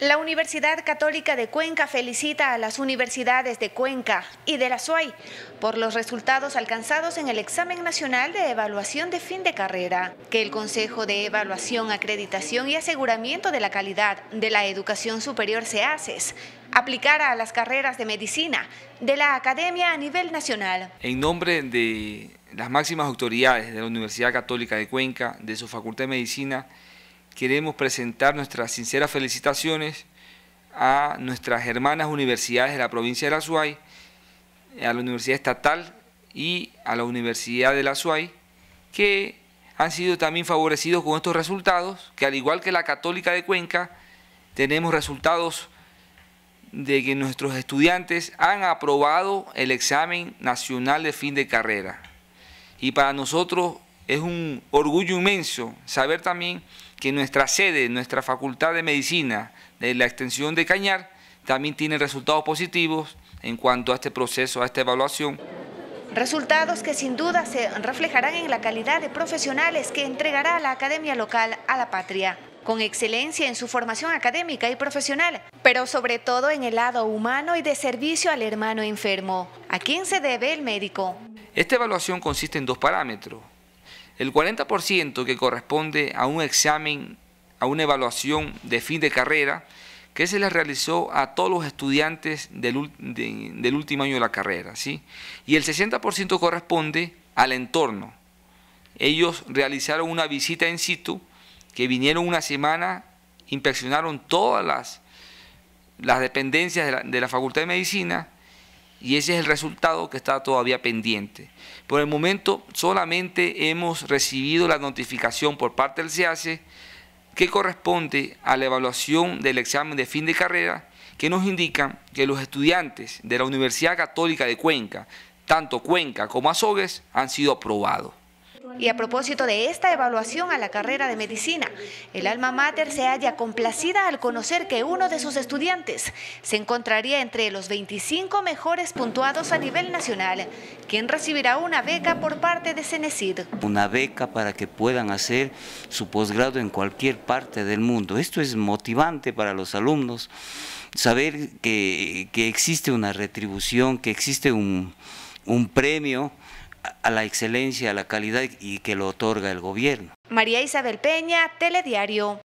La Universidad Católica de Cuenca felicita a las universidades de Cuenca y de la SUAY por los resultados alcanzados en el Examen Nacional de Evaluación de Fin de Carrera, que el Consejo de Evaluación, Acreditación y Aseguramiento de la Calidad de la Educación Superior se hace aplicara a las carreras de medicina de la academia a nivel nacional. En nombre de las máximas autoridades de la Universidad Católica de Cuenca, de su Facultad de Medicina, queremos presentar nuestras sinceras felicitaciones a nuestras hermanas universidades de la provincia de La Azuay, a la Universidad Estatal y a la Universidad de La Azuay, que han sido también favorecidos con estos resultados, que al igual que la Católica de Cuenca, tenemos resultados de que nuestros estudiantes han aprobado el examen nacional de fin de carrera. Y para nosotros es un orgullo inmenso saber también que nuestra sede, nuestra Facultad de Medicina de la Extensión de Cañar, también tiene resultados positivos en cuanto a este proceso, a esta evaluación. Resultados que sin duda se reflejarán en la calidad de profesionales que entregará la Academia Local a la patria, con excelencia en su formación académica y profesional, pero sobre todo en el lado humano y de servicio al hermano enfermo. ¿A quién se debe el médico? Esta evaluación consiste en dos parámetros, el 40% que corresponde a un examen, a una evaluación de fin de carrera, que se les realizó a todos los estudiantes del, último año de la carrera. ¿sí? Y el 60% corresponde al entorno. Ellos realizaron una visita in situ, que vinieron una semana, inspeccionaron todas las, dependencias de la Facultad de Medicina, y ese es el resultado que está todavía pendiente. Por el momento solamente hemos recibido la notificación por parte del CEACE que corresponde a la evaluación del examen de fin de carrera que nos indica que los estudiantes de la Universidad Católica de Cuenca, tanto Cuenca como Azogues, han sido aprobados. Y a propósito de esta evaluación a la carrera de medicina, el alma mater se halla complacida al conocer que uno de sus estudiantes se encontraría entre los 25 mejores puntuados a nivel nacional, quien recibirá una beca por parte de Cenecid. Una beca para que puedan hacer su posgrado en cualquier parte del mundo. Esto es motivante para los alumnos, saber que, existe una retribución, que existe un premio a la excelencia, a la calidad y que lo otorga el gobierno. María Isabel Peña, Telediario.